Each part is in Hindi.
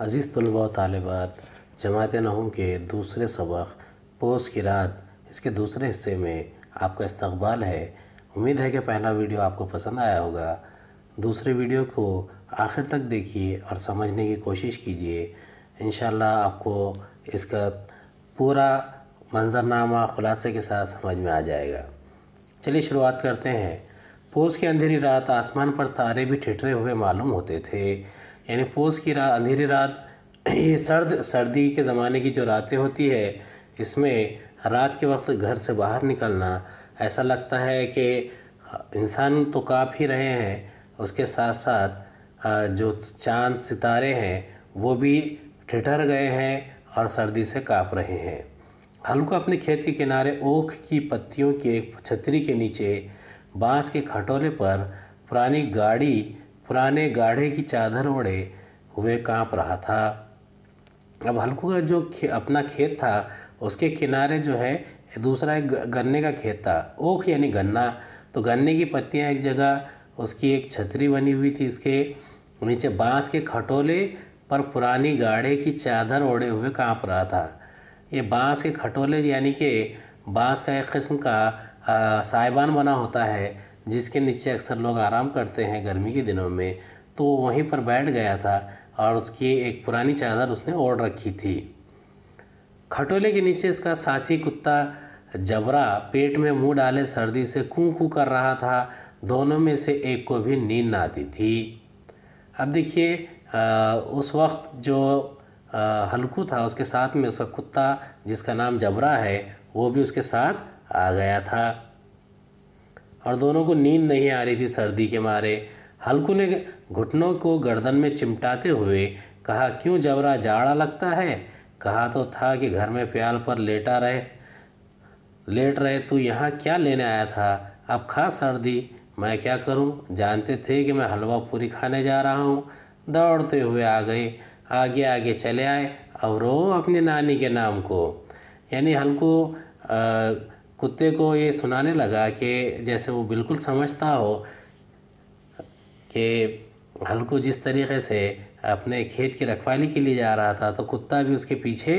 अज़ीज़ तलबा तलबात जमात नहम के दूसरे सबक पोस की रात इसके दूसरे हिस्से में आपका इस्तबाल है उम्मीद है कि पहला वीडियो आपको पसंद आया होगा दूसरे वीडियो को आखिर तक देखिए और समझने की कोशिश कीजिए इन आपको इसका पूरा मंजरनामा खुलासे के साथ समझ में आ जाएगा चलिए शुरुआत करते हैं पोस की अंधेरी रात आसमान पर तारे भी ठिठरे हुए मालूम होते थे यानी पूस की रात अंधेरी रात ये सर्द सर्दी के ज़माने की जो रातें होती है इसमें रात के वक्त घर से बाहर निकलना ऐसा लगता है कि इंसान तो काँप ही रहे हैं उसके साथ साथ जो चांद सितारे हैं वो भी ठिठर गए हैं और सर्दी से काँप रहे हैं हल्का अपने खेत के किनारे ओख की पत्तियों के छतरी के नीचे बांस के खटोले पर पुरानी गाड़ी पुराने गाढ़े की चादर ओढ़े हुए कांप रहा था अब हल्कू का जो खे, अपना खेत था उसके किनारे जो है दूसरा एक गन्ने का खेत था ओख यानी गन्ना तो गन्ने की पत्तियाँ एक जगह उसकी एक छतरी बनी हुई थी उसके नीचे बांस के खटोले पर पुरानी गाढ़े की चादर ओढ़े हुए कांप रहा था ये बांस के खटोले यानी कि बांस का एक किस्म का साइबान बना होता है जिसके नीचे अक्सर लोग आराम करते हैं गर्मी के दिनों में तो वो वहीं पर बैठ गया था और उसकी एक पुरानी चादर उसने ओढ़ रखी थी खटोले के नीचे इसका साथी कुत्ता जबरा पेट में मुंह डाले सर्दी से कूँ कूँ कर रहा था दोनों में से एक को भी नींद ना आती थी अब देखिए उस वक्त जो हल्कू था उसके साथ में उसका कुत्ता जिसका नाम जबरा है वो भी उसके साथ आ गया था और दोनों को नींद नहीं आ रही थी सर्दी के मारे हल्कू ने घुटनों को गर्दन में चिमटाते हुए कहा क्यों जबरा जाड़ा लगता है कहा तो था कि घर में प्याल पर लेटा रहे लेट रहे तू यहाँ क्या लेने आया था अब खा सर्दी मैं क्या करूँ जानते थे कि मैं हलवा पूरी खाने जा रहा हूँ दौड़ते हुए आ गए आगे आगे चले आए और रो अपनी नानी के नाम को यानी हल्को कुत्ते को ये सुनाने लगा कि जैसे वो बिल्कुल समझता हो कि हल्कू जिस तरीके से अपने खेत की रखवाली के लिए जा रहा था तो कुत्ता भी उसके पीछे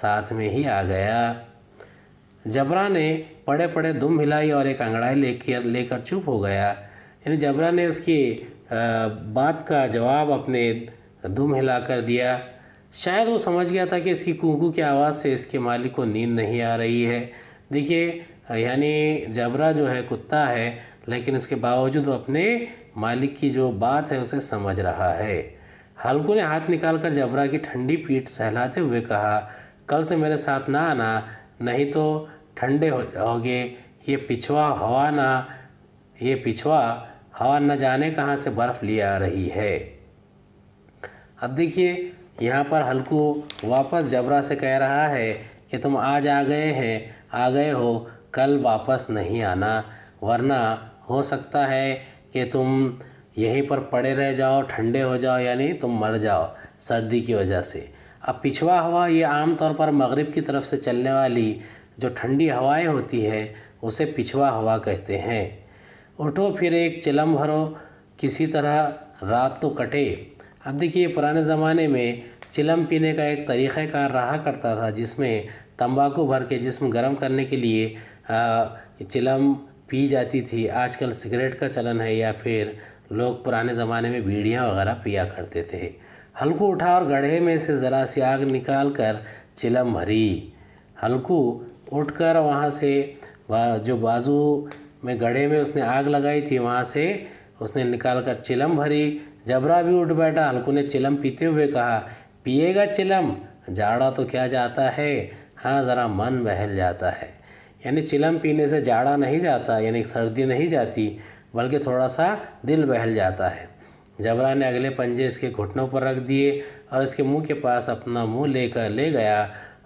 साथ में ही आ गया जबरा ने पड़े पड़े दुम हिलाई और एक अंगड़ाई लेकर लेकर चुप हो गया यानी जबरा ने उसकी बात का जवाब अपने दुम हिला कर दिया शायद वो समझ गया था कि इसकी कुंकू की आवाज़ से इसके मालिक को नींद नहीं आ रही है देखिए यानी जबरा जो है कुत्ता है लेकिन इसके बावजूद वो अपने मालिक की जो बात है उसे समझ रहा है हल्कू ने हाथ निकालकर जबरा की ठंडी पीठ सहलाते हुए कहा कल से मेरे साथ ना आना नहीं तो ठंडे हो जाओगे ये पिछवा हवा ना ये पिछवा हवा न जाने कहाँ से बर्फ़ ले आ रही है अब देखिए यहाँ पर हल्कू वापस जबरा से कह रहा है कि तुम आज आ गए हैं आ गए हो कल वापस नहीं आना वरना हो सकता है कि तुम यहीं पर पड़े रह जाओ ठंडे हो जाओ यानी तुम मर जाओ सर्दी की वजह से अब पिछवा हवा ये आम तौर पर मगरिब की तरफ से चलने वाली जो ठंडी हवाएं होती है उसे पिछवा हवा कहते हैं उठो फिर एक चिलम भरो किसी तरह रात तो कटे अब देखिए पुराने ज़माने में चिलम पीने का एक तरीक़ार रहा करता था जिसमें तंबाकू भर के जिसम गर्म करने के लिए चिलम पी जाती थी आजकल सिगरेट का चलन है या फिर लोग पुराने ज़माने में बीड़ियाँ वगैरह पिया करते थे हल्कू उठा और गढ़े में से ज़रा सी आग निकाल कर चिलम भरी हल्कू उठ कर वहाँ से वा, जो बाजू में गढ़े में उसने आग लगाई थी वहाँ से उसने निकाल कर चिलम भरी जबरा भी उठ बैठा हल्कू ने चिलम पीते हुए कहा पिएगा चिलम जाड़ा तो क्या जाता है हाँ ज़रा मन बहल जाता है यानी चिलम पीने से जाड़ा नहीं जाता यानी सर्दी नहीं जाती बल्कि थोड़ा सा दिल बहल जाता है जबरा ने अगले पंजे इसके घुटनों पर रख दिए और इसके मुंह के पास अपना मुंह लेकर ले गया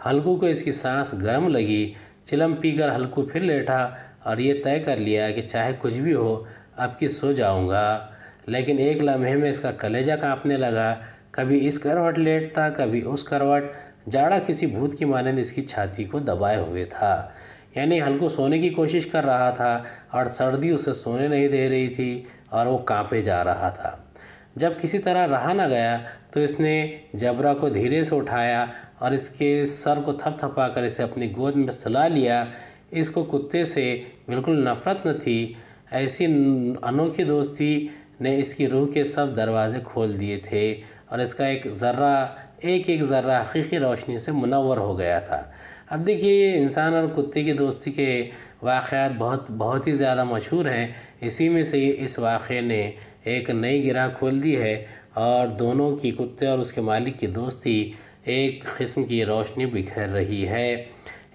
हल्कू को इसकी सांस गर्म लगी चिलम पीकर हल्कू फिर लेटा और ये तय कर लिया कि चाहे कुछ भी हो अब कि सो जाऊंगा लेकिन एक लम्हे में इसका कलेजा कांपने लगा कभी इस करवट लेटता कभी उस करवट जाड़ा किसी भूत की मानंद इसकी छाती को दबाए हुए था यानी हल्को सोने की कोशिश कर रहा था और सर्दी उसे सोने नहीं दे रही थी और वो कांपे जा रहा था जब किसी तरह रहा ना गया तो इसने जबरा को धीरे से उठाया और इसके सर को थपथपा कर इसे अपनी गोद में सला लिया इसको कुत्ते से बिल्कुल नफ़रत न थी ऐसी अनोखी दोस्ती ने इसकी रूह के सब दरवाजे खोल दिए थे और इसका एक ज़र्रा एक एक ज़र्रा हकीकी रोशनी से मुनवर हो गया था अब देखिए इंसान और कुत्ते की दोस्ती के वाक़ात बहुत बहुत ही ज़्यादा मशहूर हैं इसी में से इस वाक़े ने एक नई गिरा खोल दी है और दोनों की कुत्ते और उसके मालिक की दोस्ती एक किस्म की रोशनी बिखर रही है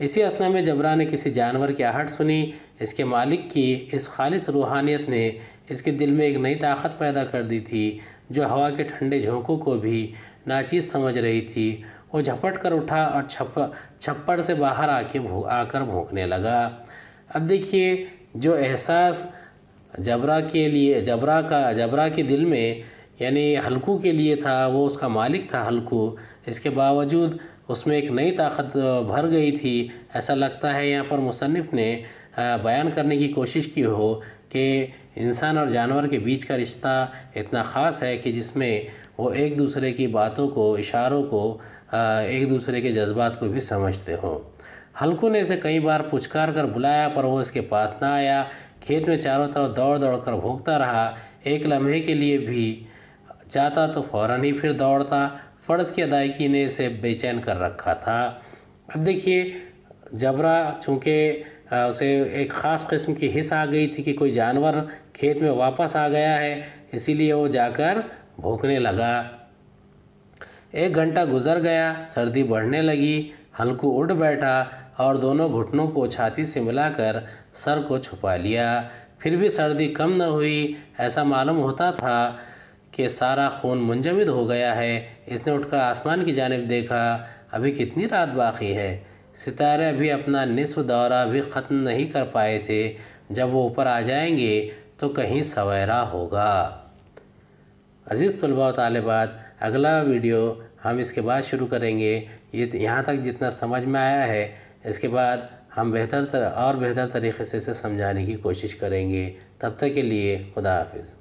इसी असना में जबरा ने किसी जानवर की आहट सुनी इसके मालिक की इस खालिश रूहानियत ने इसके दिल में एक नई ताकत पैदा कर दी थी जो हवा के ठंडे झोंकों को भी नाचीज समझ रही थी वो झपट कर उठा और छप छप्पड़ से बाहर आके भू आकर भोंकने लगा अब देखिए जो एहसास जबरा के लिए जबरा का जबरा के दिल में यानी हल्कू के लिए था वो उसका मालिक था हल्कू इसके बावजूद उसमें एक नई ताकत भर गई थी ऐसा लगता है यहाँ पर मुसनफ़ ने बयान करने की कोशिश की हो कि इंसान और जानवर के बीच का रिश्ता इतना ख़ास है कि जिसमें वो एक दूसरे की बातों को इशारों को एक दूसरे के जज्बात को भी समझते हों हल्कू ने इसे कई बार पुचकार कर बुलाया पर वो इसके पास ना आया खेत में चारों तरफ दौड़ दौड़ कर भोगता रहा एक लम्हे के लिए भी जाता तो फ़ौरन ही फिर दौड़ता फ़र्ज़ की अदायगी ने इसे बेचैन कर रखा था अब देखिए जबरा चूँकि उसे एक ख़ास किस्म की हिस आ गई थी कि कोई जानवर खेत में वापस आ गया है इसीलिए वो जाकर भूखने लगा एक घंटा गुजर गया सर्दी बढ़ने लगी हल्कू उठ बैठा और दोनों घुटनों को छाती से मिलाकर सर को छुपा लिया फिर भी सर्दी कम न हुई ऐसा मालूम होता था कि सारा खून मुंजमद हो गया है इसने उठकर आसमान की जानब देखा अभी कितनी रात बाकी है सितारे अभी अपना निसफ दौरा भी ख़त्म नहीं कर पाए थे जब वो ऊपर आ जाएंगे तो कहीं सवेरा होगा अज़ीज़ तलबा तलबात अगला वीडियो हम इसके बाद शुरू करेंगे ये यहाँ तक जितना समझ में आया है इसके बाद हम बेहतर तर, और बेहतर तरीके से इसे समझाने की कोशिश करेंगे तब तक के लिए खुदा हाफिज़